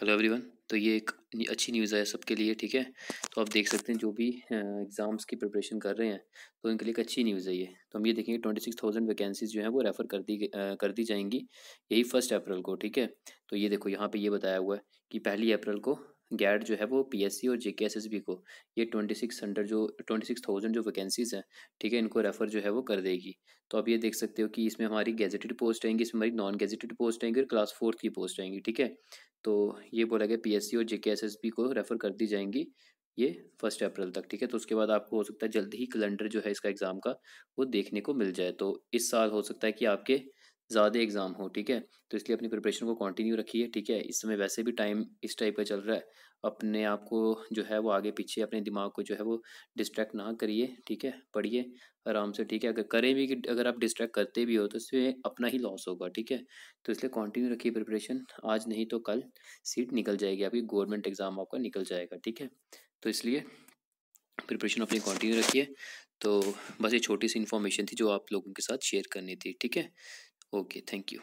Hello everyone तो ये एक अच्छी न्यूज़ है सबके लिए ठीक है तो आप देख सकते हैं जो भी एग्ज़ाम्स की प्रिपरेशन कर रहे हैं तो उनके लिए एक अच्छी न्यूज़ है ये तो हम ये देखेंगे ट्वेंटी सिक्स थाउजेंड वैकेंसीज जो हैं वो रेफ़र कर दी कर दी जाएंगी यही फर्स्ट अप्रैल को ठीक है तो ये देखो यहाँ पे ये बताया हुआ है कि पहली अप्रैल को गैट जो है वो पीएससी और जेके जेकेएसएसबी को ये ट्वेंटी सिक्स हंड्रेड जो ट्वेंटी सिक्स थाउजेंड जो वैकेंसीज़ हैं ठीक है इनको रेफ़र जो है वो कर देगी तो आप ये देख सकते हो कि इसमें हमारी गेजेटेड पोस्ट आएंगी इसमें हमारी नॉन गेजेटेड पोस्ट आएंगी और क्लास फोर्थ की पोस्ट आएंगी ठीक है तो ये बोला गया पी और जेके एस को रेफ़र कर दी जाएंगी ये फर्स्ट अप्रैल तक ठीक है तो उसके बाद आपको हो सकता है जल्दी ही कैलेंडर जो है इसका एग्ज़ाम का वो देखने को मिल जाए तो इस साल हो सकता है कि आपके ज़्यादा एग्ज़ाम हो ठीक है तो इसलिए अपनी प्रिपरेशन को कंटिन्यू रखिए ठीक है इस समय वैसे भी टाइम इस टाइप का चल रहा है अपने आप को जो है वो आगे पीछे अपने दिमाग को जो है वो डिस्ट्रैक्ट ना करिए ठीक है पढ़िए आराम से ठीक है अगर करें भी कि अगर आप डिस्ट्रैक्ट करते भी हो तो इसमें अपना ही लॉस होगा ठीक है तो इसलिए कॉन्टिन्यू रखिए प्रिपरेशन आज नहीं तो कल सीट निकल जाएगी आपकी गवर्नमेंट एग्ज़ाम आपका निकल जाएगा ठीक है तो इसलिए प्रिपरेशन अपनी कंटिन्यू रखिए तो बस ये छोटी सी इन्फॉर्मेशन थी जो आप लोगों के साथ शेयर करनी थी ठीक है Okay, thank you.